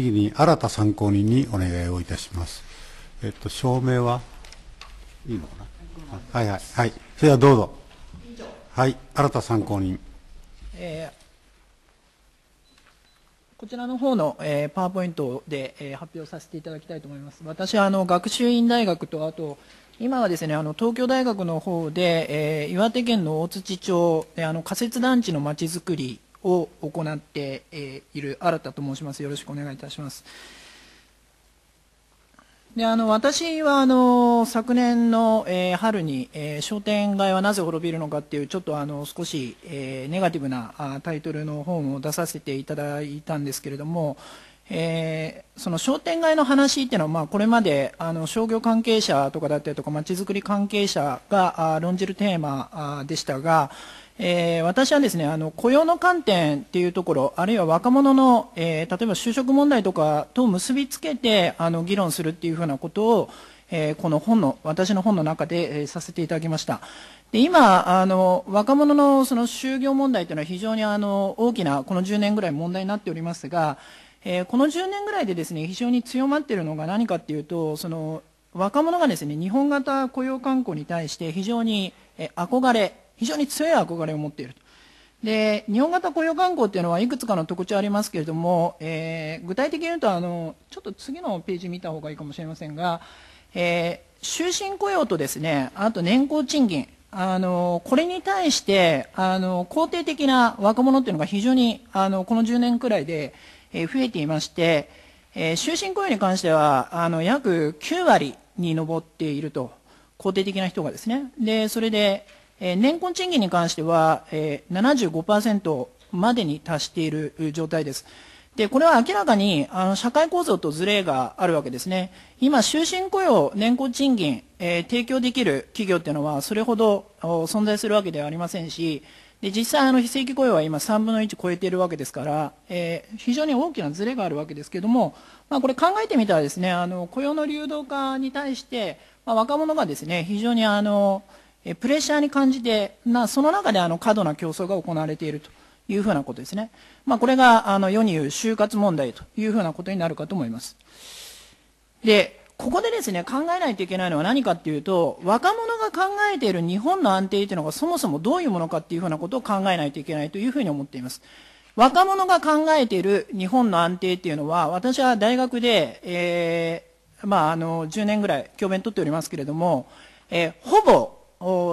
次に新た参考人にお願いをいたします。えっと、証明はいいのかなはいはい。はい。それではどうぞ。はい。新た参考人。えー、こちらの方の、えー、パワーポイントで、えー、発表させていただきたいと思います。私はあの学習院大学とあと今はですねあの東京大学の方で、えー、岩手県の大槌町えであの仮設団地のまちづくりを行っている新田と申します。よろしくお願いいたします。であの私はあの昨年の、えー、春に、えー、商店街はなぜ滅びるのかっていうちょっとあの少し、えー、ネガティブなあタイトルの本を出させていただいたんですけれども、えー、その商店街の話っていうのは、まあ、これまであの商業関係者とかだったりとかまちづくり関係者があ論じるテーマでしたが、えー、私はですねあの雇用の観点っていうところあるいは若者の、えー、例えば就職問題とかと結びつけてあの議論するっていうふうなことを、えー、この本の私の本の中で、えー、させていただきましたで今あの若者のその就業問題というのは非常にあの大きなこの10年ぐらい問題になっておりますが、えー、この10年ぐらいでですね非常に強まっているのが何かっていうとその若者がですね日本型雇用慣行に対して非常に憧れ非常に強い憧れを持っていると。で日本型雇用慣行というのはいくつかの特徴ありますけれども、えー、具体的に言うとあのちょっと次のページ見た方がいいかもしれませんが、えー、終身雇用とですねあと年功賃金あのこれに対してあの肯定的な若者というのが非常にあのこの10年くらいで、えー、増えていまして、えー、終身雇用に関してはあの約9割に上っていると肯定的な人がですねでそれでえー、年金賃金に関しては、えー、75%までに達している状態です。で、これは明らかにあの社会構造とズレがあるわけですね。今、終身雇用、年功賃金、えー、提供できる企業っていうのはそれほど存在するわけではありませんし、で実際、あの非正規雇用は今3分の1超えているわけですから、えー、非常に大きなズレがあるわけですけども、まあ、これ考えてみたらですね、あの雇用の流動化に対して、まあ、若者がですね、非常にあの、えプレッシャーに感じて、なその中であの過度な競争が行われているというふうなことですね。まあ、これがあの世に言う就活問題というふうなことになるかと思います。で、ここでですね、考えないといけないのは何かっていうと、若者が考えている日本の安定というのがそもそもどういうものかっていうふうなことを考えないといけないというふうに思っています。若者が考えている日本の安定っていうのは、私は大学で、えー、まあ、あの、10年ぐらい教鞭取っておりますけれども、えー、ほぼ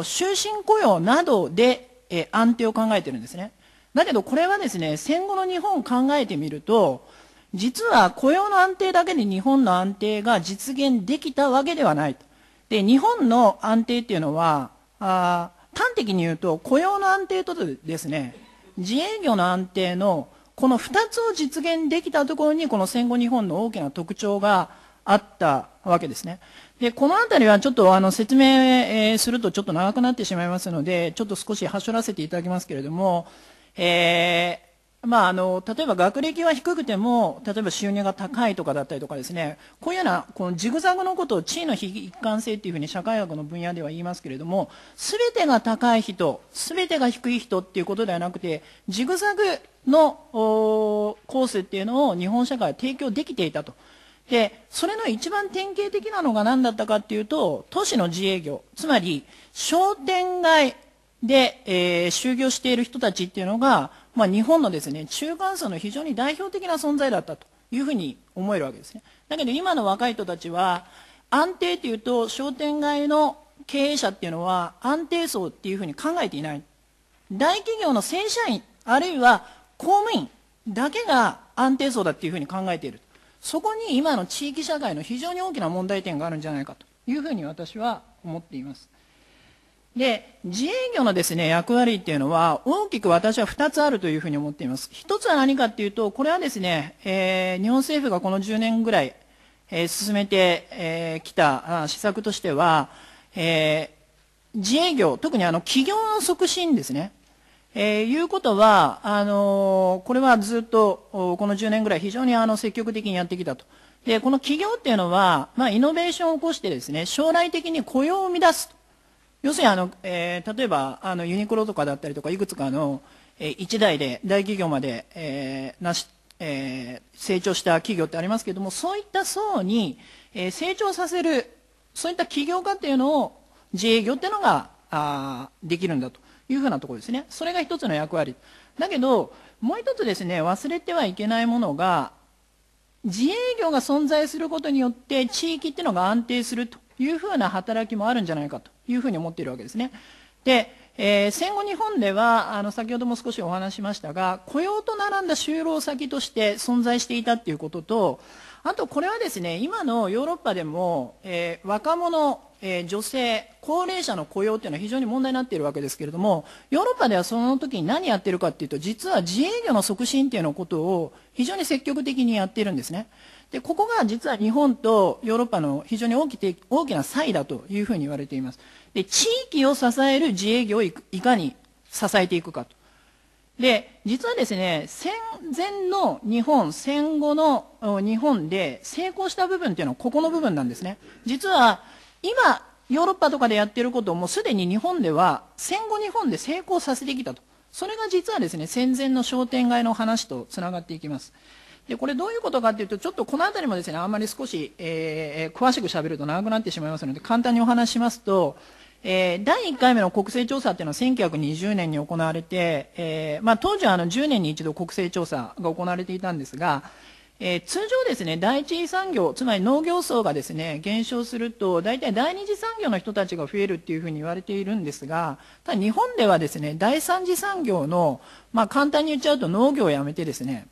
終身雇用などで、安定を考えているんですね。だけどこれはですね、戦後の日本を考えてみると、実は雇用の安定だけで日本の安定が実現できたわけではないと。で、日本の安定っていうのは、あ端的に言うと雇用の安定とですね、自営業の安定のこの2つを実現できたところにこの戦後日本の大きな特徴があったわけですね。で、この辺りはちょっとあの説明、するとちょっと長くなってしまいますので、ちょっと少し端折らせていただきますけれども、えーまあ、あの例えば学歴は低くても例えば収入が高いとかだったりとかですねこういうようなこのジグザグのことを地位の一貫性というふうに社会学の分野では言いますけれども全てが高い人全てが低い人っていうことではなくてジグザグのコースっていうのを日本社会は提供できていたとで、それの一番典型的なのが何だったかというと、都市の自営業、つまり商店街で、えー、就業している人たちっていうのが、まあ、日本のですね、中間層の非常に代表的な存在だったというふうに思えるわけですね。だけど今の若い人たちは、安定というと商店街の経営者っていうのは安定層っていうふうに考えていない。大企業の正社員、あるいは公務員だけが安定層だっていうふうに考えている。そこに今の地域社会の非常に大きな問題点があるんじゃないかというふうに私は思っています。で、自営業のですね、役割っていうのは、大きく私は2つあるというふうに思っています。1つは何かっていうと、これはですね、えー、日本政府がこの10年ぐらい、えー、進めてき、えー、た施策としては、えー、自営業、特にあの、企業の促進ですね。えー、いうことは、あのー、これはずっと、この10年ぐらい非常にあの、積極的にやってきたと。で、この企業っていうのは、まあ、イノベーションを起こしてですね、将来的に雇用を生み出す要するに、あの、えー、例えば、あの、ユニクロとかだったりとか、いくつかの、えー、1台で大企業まで、えー、なし、えー、成長した企業ってありますけれども、そういった層に、えー、成長させる、そういった起業家っていうのを、自営業っていうのが、あできるんだと。いうふうなところですね。それが一つの役割。だけど、もう一つですね、忘れてはいけないものが、自営業が存在することによって地域っていうのが安定するというふうな働きもあるんじゃないかというふうに思っているわけですね。で、えー、戦後日本では、あの、先ほども少しお話しましたが、雇用と並んだ就労先として存在していたっていうことと、あとこれはですね、今のヨーロッパでも、えー、若者、えー、女性高齢者の雇用というのは非常に問題になっているわけですけれどもヨーロッパではその時に何やってるかというと実は自営業の促進というのことを非常に積極的にやっているんですね。でここが実は日本とヨーロッパの非常に大き大きな差異だというふうに言われていますで地域を支える自営業をいかに支えていくかとで実はですね戦前の日本戦後の日本で成功した部分というのはここの部分なんですね実は今、ヨーロッパとかでやってることをもうすでに日本では戦後日本で成功させてきたと。それが実はですね、戦前の商店街の話とつながっていきます。で、これどういうことかというと、ちょっとこの辺りもですね、あんまり少し、えー、詳しく喋ると長くなってしまいますので、簡単にお話しますと、えー、第1回目の国勢調査というのは1920年に行われて、えー、まあ、当時はあの10年に一度国勢調査が行われていたんですが、えー、通常ですね、第一産業、つまり農業層がですね、減少すると、大体第二次産業の人たちが増えるっていうふうに言われているんですが、ただ日本ではですね、第三次産業の、まあ簡単に言っちゃうと農業をやめてですね、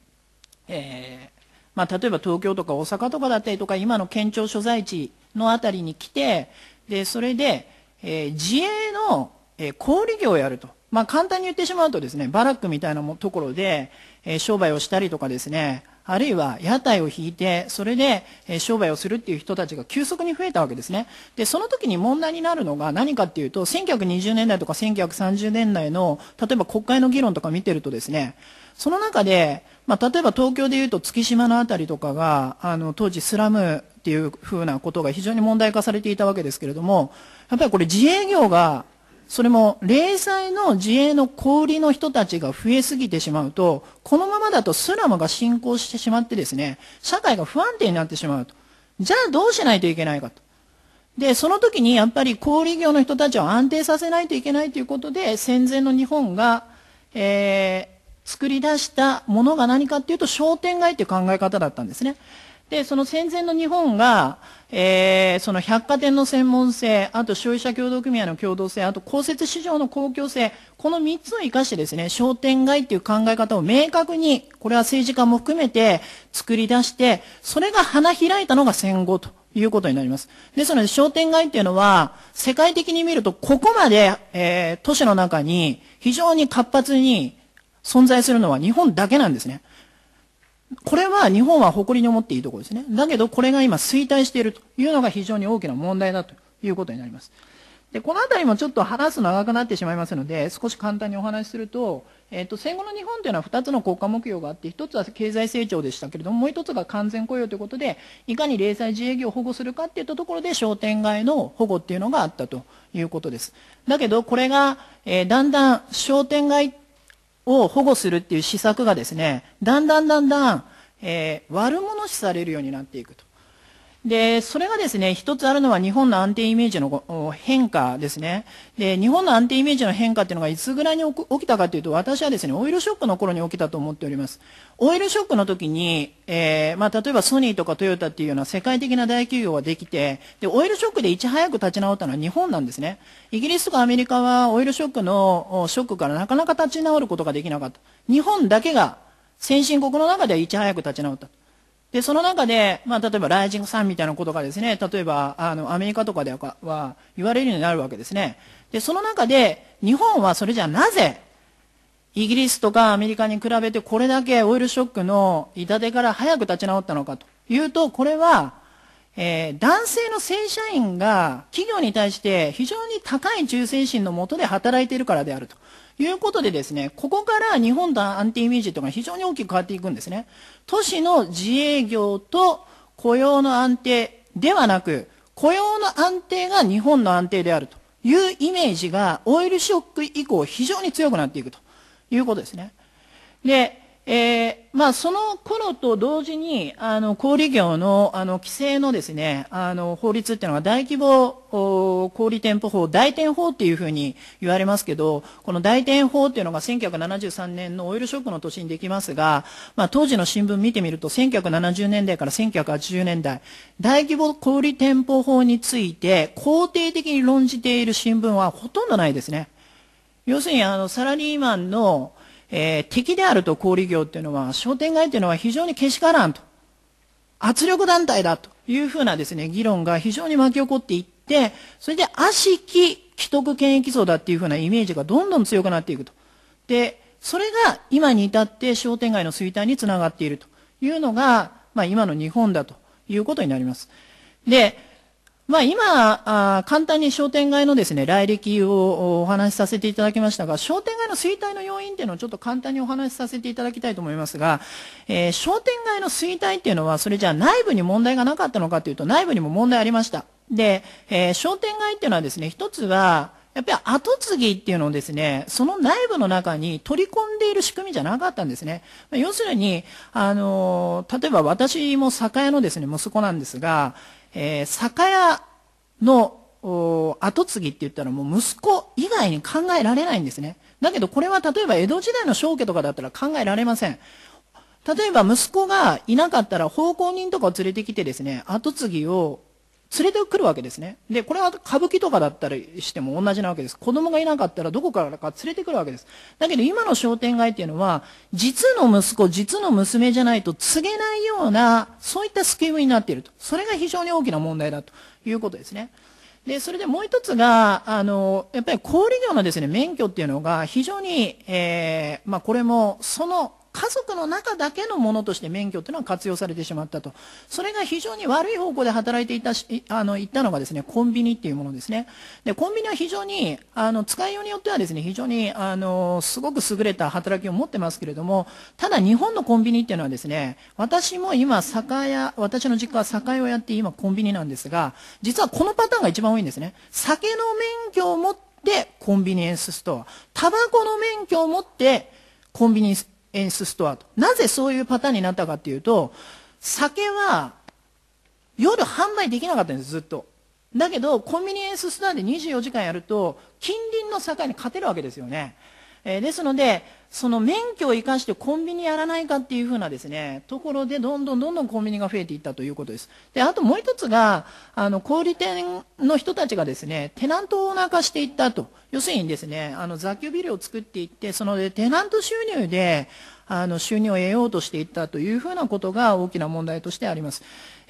えー、まあ例えば東京とか大阪とかだったりとか、今の県庁所在地のあたりに来て、で、それで、えー、自営の、え小売業をやると。まあ簡単に言ってしまうとですね、バラックみたいなところで、え商売をしたりとかですね、あるいは屋台を引いてそれで商売をするっていう人たちが急速に増えたわけですねでその時に問題になるのが何かっていうと1920年代とか1930年代の例えば国会の議論とか見てるとですねその中で、まあ、例えば東京でいうと月島の辺りとかがあの当時スラムっていうふうなことが非常に問題化されていたわけですけれどもやっぱりこれ自営業がそれも零細の自衛の小売りの人たちが増えすぎてしまうと、このままだとスラムが進行してしまってですね、社会が不安定になってしまうと。じゃあどうしないといけないかと。で、その時にやっぱり小売業の人たちを安定させないといけないということで、戦前の日本が、えー、作り出したものが何かっていうと商店街っていう考え方だったんですね。で、その戦前の日本が、えー、その百貨店の専門性、あと消費者協同組合の共同性、あと公設市場の公共性、この3つを生かしてですね、商店街っていう考え方を明確に、これは政治家も含めて作り出して、それが花開いたのが戦後ということになります。ですので、商店街っていうのは、世界的に見ると、ここまで、えー、都市の中に非常に活発に存在するのは日本だけなんですね。これは日本は誇りに思っていいところですね。だけど、これが今衰退しているというのが非常に大きな問題だということになります。で、このあたりもちょっと話す長くなってしまいますので、少し簡単にお話しすると、えっ、ー、と、戦後の日本というのは2つの国家目標があって、1つは経済成長でしたけれども、もう1つが完全雇用ということで、いかに零細自営業を保護するかっていったところで、商店街の保護っていうのがあったということです。だけど、これが、えー、だんだん商店街を保護するっていう施策がですね、だんだんだんだん、えー、悪者視されるようになっていくと。で、それがですね、一つあるのは日本の安定イメージの変化ですね。で、日本の安定イメージの変化っていうのがいつぐらいに起きたかというと、私はですね、オイルショックの頃に起きたと思っております。オイルショックの時に、えー、まあ、例えばソニーとかトヨタっていうような世界的な大企業ができて、で、オイルショックでいち早く立ち直ったのは日本なんですね。イギリスとかアメリカはオイルショックのショックからなかなか立ち直ることができなかった。日本だけが先進国の中ではいち早く立ち直った。で、その中で、まあ、例えば、ライジングさんみたいなことがですね、例えば、あの、アメリカとかでは言われるようになるわけですね。で、その中で、日本はそれじゃなぜ、イギリスとかアメリカに比べてこれだけオイルショックの痛手から早く立ち直ったのかというと、これは、えー、男性の正社員が企業に対して非常に高い忠誠心のもとで働いているからであると。いうことでですね、ここから日本とアンティウィージットが非常に大きく変わっていくんですね。都市の自営業と雇用の安定ではなく、雇用の安定が日本の安定であるというイメージがオイルショック以降非常に強くなっていくということですね。で、えー、まあ、その頃と同時に、あの、小売業の、あの、規制のですね、あの、法律っていうのが大規模小売店舗法、大店法っていうふうに言われますけど、この大店法っていうのが1973年のオイルショックの年にできますが、まあ、当時の新聞見てみると、1970年代から1980年代、大規模小売店舗法について、肯定的に論じている新聞はほとんどないですね。要するに、あの、サラリーマンの、えー、敵であると小売業っていうのは、商店街っていうのは非常にけしからんと。圧力団体だというふうなですね、議論が非常に巻き起こっていって、それで悪しき既得権益層だっていうふうなイメージがどんどん強くなっていくと。で、それが今に至って商店街の衰退につながっているというのが、まあ今の日本だということになります。で、まあ今あ、簡単に商店街のですね、来歴をお話しさせていただきましたが、商店街の衰退の要因っていうのをちょっと簡単にお話しさせていただきたいと思いますが、えー、商店街の衰退っていうのは、それじゃあ内部に問題がなかったのかというと、内部にも問題ありました。で、えー、商店街っていうのはですね、一つは、やっぱり後継ぎっていうのをですね、その内部の中に取り込んでいる仕組みじゃなかったんですね。要するに、あの、例えば私も酒屋のですね、息子なんですが、えー、酒屋の後継ぎって言ったらもう息子以外に考えられないんですね。だけどこれは例えば江戸時代の正家とかだったら考えられません。例えば息子がいなかったら奉公人とかを連れてきてですね、後継ぎを連れてくるわけですね。で、これは歌舞伎とかだったりしても同じなわけです。子供がいなかったらどこからか連れてくるわけです。だけど今の商店街っていうのは、実の息子、実の娘じゃないと告げないような、そういったスキームになっていると。それが非常に大きな問題だということですね。で、それでもう一つが、あの、やっぱり小売業のですね、免許っていうのが非常に、ええー、まあこれも、その家族の中だけのものとして免許というのは活用されてしまったとそれが非常に悪い方向で働いていたしあのいったのがですねコンビニっていうものですねでコンビニは非常にあの使いようによってはですね非常にあのすごく優れた働きを持ってますけれどもただ日本のコンビニっていうのはですね私も今酒屋私の実家は酒屋をやって今コンビニなんですが実はこのパターンが一番多いんですね酒の免許を持ってコンビニエンスストアタバコの免許を持ってコンビニ演出ストアと。なぜそういうパターンになったかっていうと、酒は夜販売できなかったんです、ずっと。だけど、コンビニエンスストアで24時間やると、近隣の酒に勝てるわけですよね。えー、ですので、その免許を生かしてコンビニやらないかっていうふうなですね、ところでどんどんどんどんコンビニが増えていったということです。で、あともう一つが、あの、小売店の人たちがですね、テナントをオーナー化していったと。要するにですね、あの、雑居ビルを作っていって、そのテナント収入で、あの、収入を得ようとしていったというふうなことが大きな問題としてあります。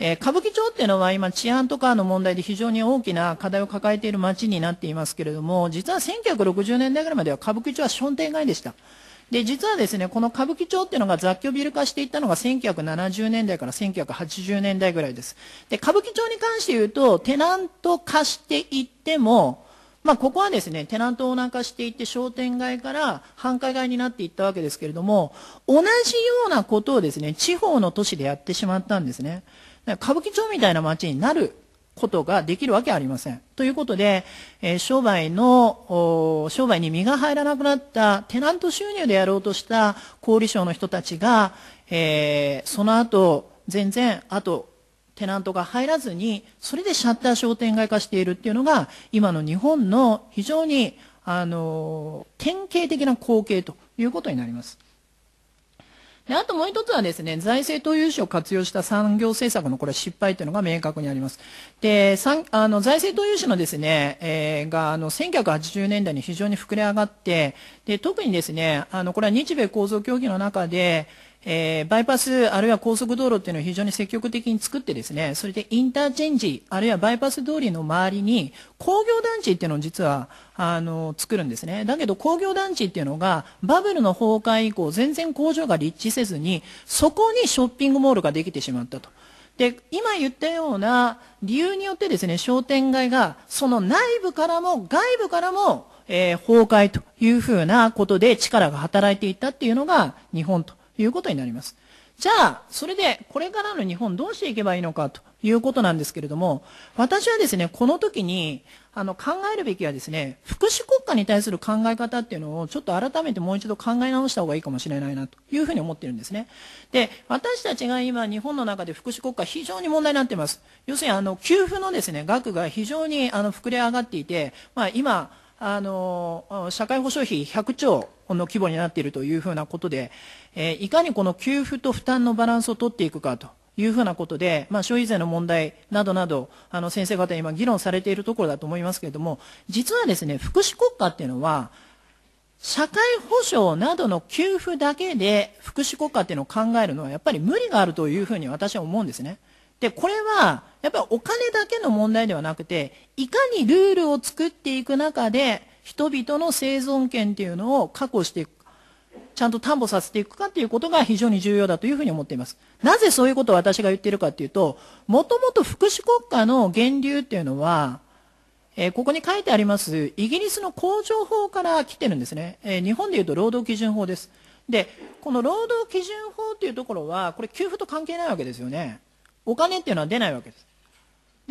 えー、歌舞伎町っていうのは今治安とかの問題で非常に大きな課題を抱えている町になっていますけれども、実は1960年代ぐらいまでは歌舞伎町は商店街でした。で、実はですね、この歌舞伎町っていうのが雑居ビル化していったのが1970年代から1980年代ぐらいです。で、歌舞伎町に関して言うと、テナント化していっても、まあ、ここはですね、テナントをオーナー化していって商店街から繁華街になっていったわけですけれども、同じようなことをですね、地方の都市でやってしまったんですね。歌舞伎町みたいな街になることができるわけありません。ということで、えー、商売の、商売に身が入らなくなったテナント収入でやろうとした小売商の人たちが、えー、その後、全然、あと、テナントが入らずに、それでシャッター商店街化しているっていうのが、今の日本の非常に、あのー、典型的な光景ということになります。であともう一つはですね財政投融資を活用した産業政策のこれ失敗というのが明確にあります。であの財政投融資のですね、えー、があの1980年代に非常に膨れ上がってで特にですねあのこれは日米構造協議の中でえー、バイパスあるいは高速道路っていうのを非常に積極的に作ってですねそれでインターチェンジあるいはバイパス通りの周りに工業団地っていうのを実はあの作るんですねだけど工業団地っていうのがバブルの崩壊以降全然工場が立地せずにそこにショッピングモールができてしまったと。で今言ったような理由によってですね商店街がその内部からも外部からも、えー、崩壊というふうなことで力が働いていったっていうのが日本ということになります。じゃあ、それで、これからの日本どうしていけばいいのかということなんですけれども、私はですね、この時に、あの、考えるべきはですね、福祉国家に対する考え方っていうのを、ちょっと改めてもう一度考え直した方がいいかもしれないな、というふうに思ってるんですね。で、私たちが今、日本の中で福祉国家非常に問題になっています。要するに、あの、給付のですね、額が非常に、あの、膨れ上がっていて、まあ、今、あの社会保障費100兆の規模になっているというふうなことで、えいかにこの給付と負担のバランスを取っていくかというふうなことで、まあ、消費税の問題などなど、あの先生方、今、議論されているところだと思いますけれども、実はですね、福祉国家っていうのは、社会保障などの給付だけで福祉国家っていうのを考えるのはやっぱり無理があるというふうに私は思うんですね。で、これはやっぱりお金だけの問題ではなくて、いかにルールを作っていく中で、人々の生存権っていうのを確保していく。ちゃんと担保させていくかっていうことが非常に重要だというふうに思っています。なぜそういうことを私が言っているかっていうと、もともと福祉国家の源流っていうのは、えー、ここに書いてあります、イギリスの工場法から来てるんですね。えー、日本でいうと労働基準法です。で、この労働基準法っていうところは、これ給付と関係ないわけですよね。お金っていうのは出ないわけです。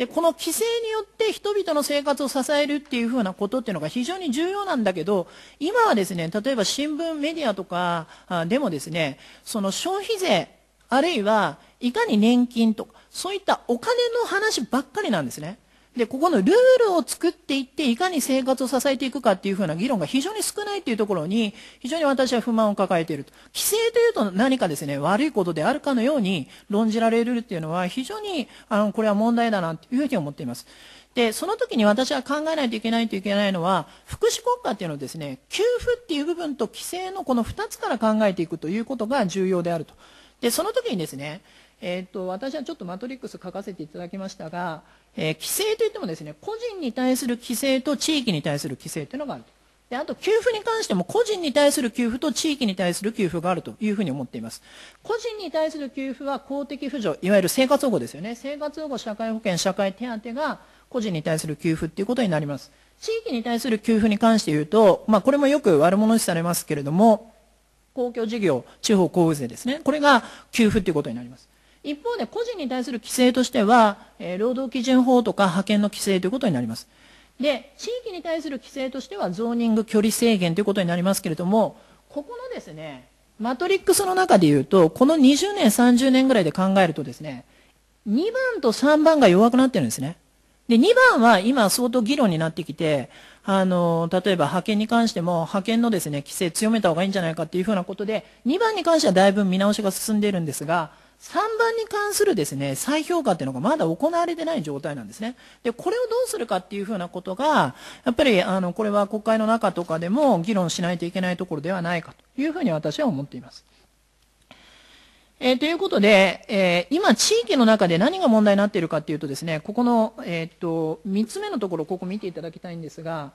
で、この規制によって人々の生活を支えるっていうふうなことっていうのが非常に重要なんだけど、今はですね、例えば新聞、メディアとかでもですね、その消費税、あるいはいかに年金とか、そういったお金の話ばっかりなんですね。で、ここのルールを作っていって、いかに生活を支えていくかっていうふうな議論が非常に少ないっていうところに、非常に私は不満を抱えていると。規制というと何かですね、悪いことであるかのように論じられるっていうのは、非常に、あの、これは問題だなというふうに思っています。で、その時に私は考えないといけないといけないのは、福祉国家っていうのをですね、給付っていう部分と規制のこの二つから考えていくということが重要であると。で、その時にですね、えー、っと、私はちょっとマトリックス書かせていただきましたが、えー、規制といってもですね個人に対する規制と地域に対する規制というのがあるであと給付に関しても個人に対する給付と地域に対する給付があるというふうに思っています個人に対する給付は公的扶助いわゆる生活保護ですよね生活保護社会保険社会手当が個人に対する給付ということになります地域に対する給付に関して言うと、まあ、これもよく悪者視されますけれども公共事業地方交付税ですねこれが給付ということになります一方で個人に対する規制としてはえー、労働基準法とか派遣の規制ということになります。で、地域に対する規制としてはゾーニング距離制限ということになりますけれども、ここのですね、マトリックスの中で言うと、この20年、30年ぐらいで考えるとですね、2番と3番が弱くなってるんですね。で、2番は今相当議論になってきて、あの、例えば派遣に関しても、派遣のですね、規制強めた方がいいんじゃないかっていうふうなことで、2番に関してはだいぶ見直しが進んでいるんですが、3番に関するですね、再評価っていうのがまだ行われてない状態なんですね。で、これをどうするかっていうふうなことが、やっぱり、あの、これは国会の中とかでも議論しないといけないところではないかというふうに私は思っています。えー、ということで、えー、今、地域の中で何が問題になっているかというとですね、ここの、えー、っと、3つ目のところ、ここ見ていただきたいんですが、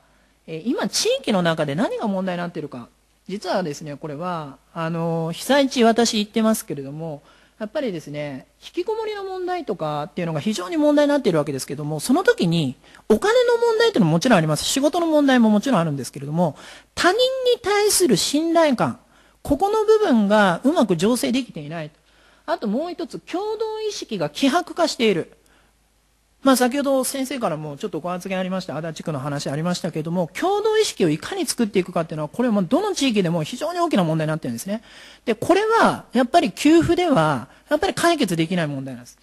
え今、地域の中で何が問題になっているか、実はですね、これは、あの、被災地、私行ってますけれども、やっぱりですね、引きこもりの問題とかっていうのが非常に問題になっているわけですけども、その時にお金の問題っていうのももちろんあります。仕事の問題ももちろんあるんですけれども、他人に対する信頼感、ここの部分がうまく醸成できていない。あともう一つ、共同意識が希薄化している。まあ、先ほど先生からもちょっとご発言ありました、足立区の話ありましたけれども、共同意識をいかに作っていくかっていうのは、これもどの地域でも非常に大きな問題になってるんですね。で、これは、やっぱり給付では、やっぱり解決できない問題なんです。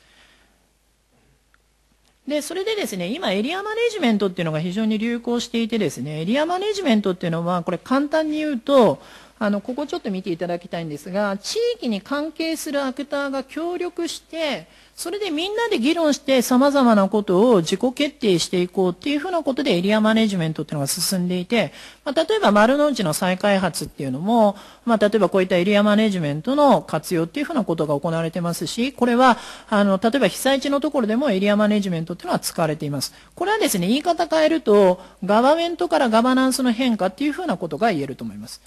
で、それでですね、今エリアマネジメントっていうのが非常に流行していてですね、エリアマネジメントっていうのは、これ簡単に言うと、あのここちょっと見ていただきたいんですが地域に関係するアクターが協力してそれでみんなで議論して様々なことを自己決定していこうっていうふうなことでエリアマネジメントっていうのが進んでいて、まあ、例えば丸の内の再開発っていうのも、まあ、例えばこういったエリアマネジメントの活用っていうふうなことが行われてますし、これは、あの、例えば被災地のところでもエリアマネジメントっていうのは使われています。これはですね、言い方変えると、ガバメントからガバナンスの変化っていうふうなことが言えると思います。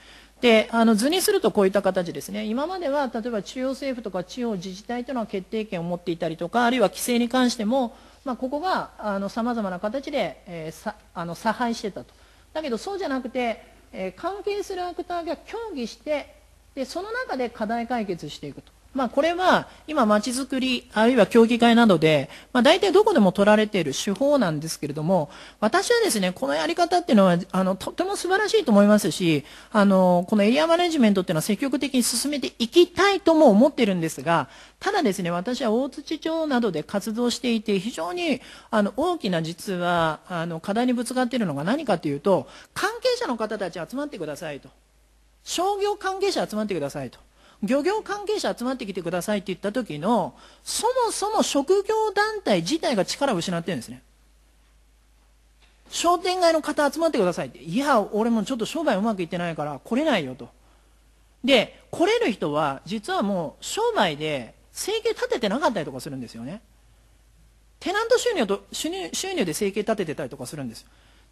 であの図にするとこういった形ですね、今までは例えば中央政府とか地方自治体というのは決定権を持っていたりとか、あるいは規制に関しても、まあ、ここがさまざまな形で、えー、さあの差配してたと、だけどそうじゃなくて、えー、関係するアクターが協議してで、その中で課題解決していくと。まあ、これは今、まちづくりあるいは協議会などで、まあ、大体どこでも取られている手法なんですけれども私はですねこのやり方っていうのはあのとても素晴らしいと思いますしあのこのエリアマネジメントっていうのは積極的に進めていきたいとも思ってるんですがただですね私は大槌町などで活動していて非常にあの大きな実はあの課題にぶつかっているのが何かというと関係者の方たち集まってくださいと商業関係者集まってくださいと。漁業関係者集まってきてくださいって言った時のそもそも職業団体自体が力を失ってるんですね商店街の方集まってくださいっていや俺もちょっと商売うまくいってないから来れないよとで来れる人は実はもう商売で生計立ててなかったりとかするんですよねテナント収入と収入収入で生計立ててたりとかするんです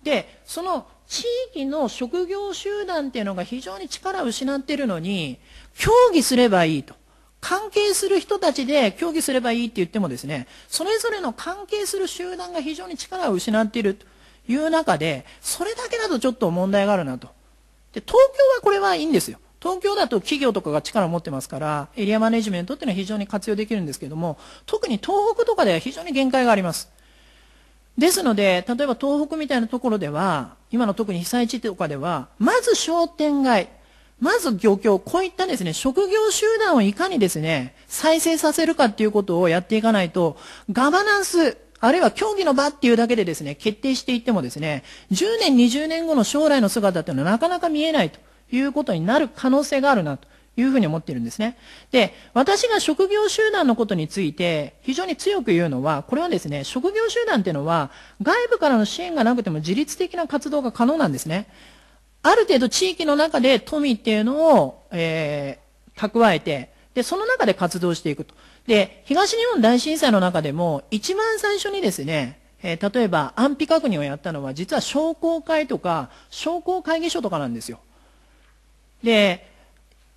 でその地域の職業集団っていうのが非常に力を失っているのに協議すればいいと関係する人たちで協議すればいいって言ってもですねそれぞれの関係する集団が非常に力を失っているという中でそれだけだとちょっと問題があるなとで東京はこれはいいんですよ東京だと企業とかが力を持ってますからエリアマネジメントっていうのは非常に活用できるんですけども特に東北とかでは非常に限界がありますですので、例えば東北みたいなところでは、今の特に被災地とかでは、まず商店街、まず漁協、こういったですね、職業集団をいかにですね、再生させるかっていうことをやっていかないと、ガバナンス、あるいは競技の場っていうだけでですね、決定していってもですね、10年、20年後の将来の姿っていうのはなかなか見えないということになる可能性があるなと。いうふうに思ってるんですね。で、私が職業集団のことについて非常に強く言うのは、これはですね、職業集団っていうのは外部からの支援がなくても自律的な活動が可能なんですね。ある程度地域の中で富っていうのを、えー、蓄えて、で、その中で活動していくと。で、東日本大震災の中でも、一番最初にですね、えー、例えば安否確認をやったのは、実は商工会とか、商工会議所とかなんですよ。で、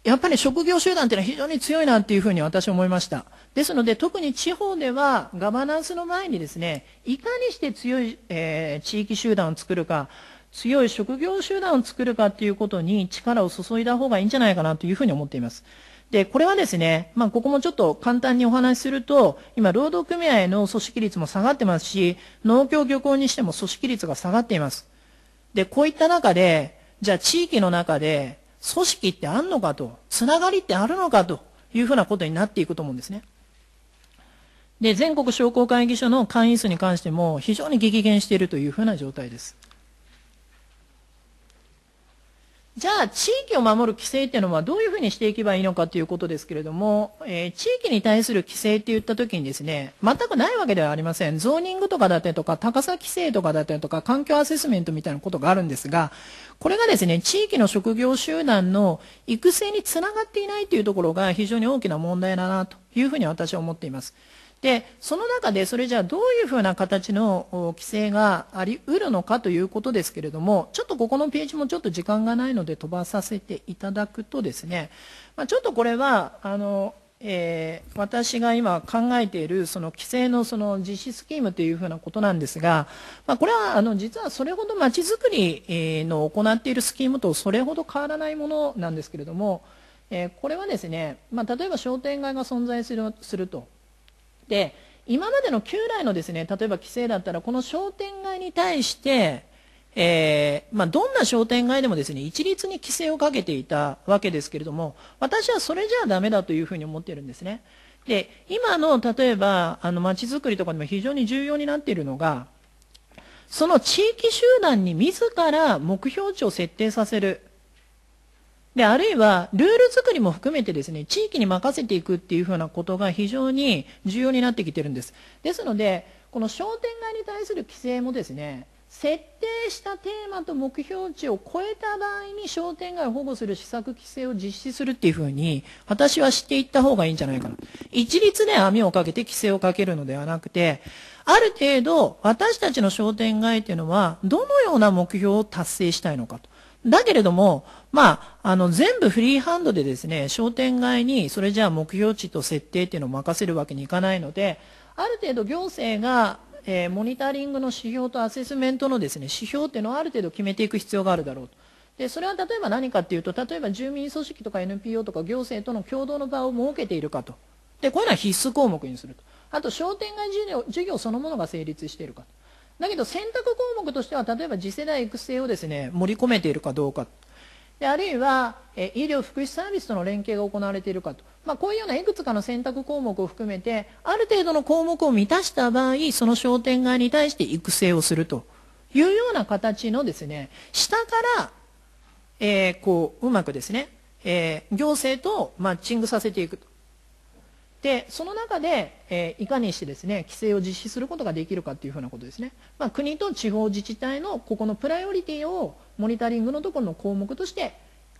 やっぱり職業集団というのは非常に強いなというふうに私は思いました。ですので、特に地方ではガバナンスの前にですね、いかにして強い、えー、地域集団を作るか、強い職業集団を作るかということに力を注いだ方がいいんじゃないかなというふうに思っています。で、これはですね、まあ、ここもちょっと簡単にお話しすると、今、労働組合の組織率も下がってますし、農協漁港にしても組織率が下がっています。で、こういった中で、じゃあ地域の中で、組織ってあんのかと、つながりってあるのかというふうなことになっていくと思うんですね。で、全国商工会議所の会員数に関しても非常に激減しているというふうな状態です。じゃあ、地域を守る規制っていうのはどういうふうにしていけばいいのかということですけれども、えー、地域に対する規制って言ったときにですね、全くないわけではありません。ゾーニングとかだったりとか、高さ規制とかだったりとか、環境アセスメントみたいなことがあるんですが、これがですね、地域の職業集団の育成につながっていないというところが非常に大きな問題だなというふうに私は思っています。でその中でそれじゃあどういうふうな形の規制があり得るのかということですけれどもちょっとここのページもちょっと時間がないので飛ばさせていただくとですね、まあ、ちょっとこれはあの、えー、私が今考えているその規制のその実施スキームというふうなことなんですが、まあ、これはあの実はそれほどまちづくりの行っているスキームとそれほど変わらないものなんですけれども、えー、これはですね、まあ、例えば商店街が存在すると。で今までの旧来のですね例えば規制だったらこの商店街に対して、えー、まあ、どんな商店街でもですね一律に規制をかけていたわけですけれども私はそれじゃだめだというふうに思っているんですね。で今の例えばあの街づくりとかでも非常に重要になっているのがその地域集団に自ら目標値を設定させるで、あるいは、ルール作りも含めてですね、地域に任せていくっていうふうなことが非常に重要になってきてるんです。ですので、この商店街に対する規制もですね、設定したテーマと目標値を超えた場合に商店街を保護する施策規制を実施するっていうふうに私は知っていった方がいいんじゃないかな。一律で網をかけて規制をかけるのではなくて、ある程度私たちの商店街っていうのはどのような目標を達成したいのかと。だけれども、まあ、あの、全部フリーハンドでですね、商店街に、それじゃあ目標値と設定っていうのを任せるわけにいかないので、ある程度行政が、えー、モニタリングの指標とアセスメントのですね、指標っていうのをある程度決めていく必要があるだろうと。で、それは例えば何かというと、例えば住民組織とか NPO とか行政との共同の場を設けているかと。で、こういうのは必須項目にすると。あと、商店街事業事業そのものが成立しているかと。だけど選択項目としては例えば次世代育成をですね盛り込めているかどうかであるいは、え医療福祉サービスとの連携が行われているかと、まあ、こういうようないくつかの選択項目を含めてある程度の項目を満たした場合その商店街に対して育成をするというような形のですね下から、えー、こううまくですね、えー、行政とマッチングさせていくでその中で、えー、いかにしてですね規制を実施することができるかというふうなことですね、まあ、国と地方自治体のここのプライオリティをモニタリングのところの項目として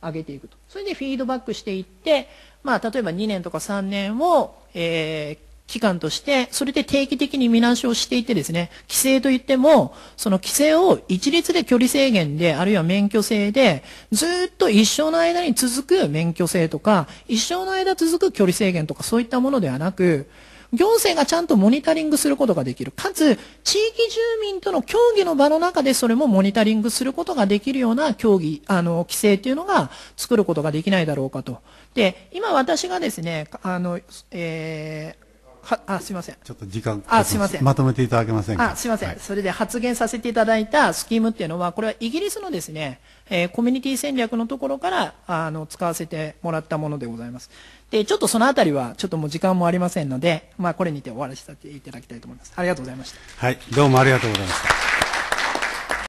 上げていくとそれでフィードバックしていって、まあ、例えば2年とか3年を、え機関として、それで定期的に見直しをしていてですね、規制といっても、その規制を一律で距離制限で、あるいは免許制で、ずっと一生の間に続く免許制とか、一生の間続く距離制限とか、そういったものではなく、行政がちゃんとモニタリングすることができる。かつ、地域住民との協議の場の中でそれもモニタリングすることができるような協議、あの、規制っていうのが作ることができないだろうかと。で、今私がですね、あの、えー、はあすいませんちょっと時間あすいませんまとめていただけませんかあすいません、はい、それで発言させていただいたスキームっていうのはこれはイギリスのですね、えー、コミュニティ戦略のところからあの使わせてもらったものでございますでちょっとそのあたりはちょっともう時間もありませんので、まあ、これにて終わらせていただきたいと思いますありがとうございましたはいどうもありがとうございました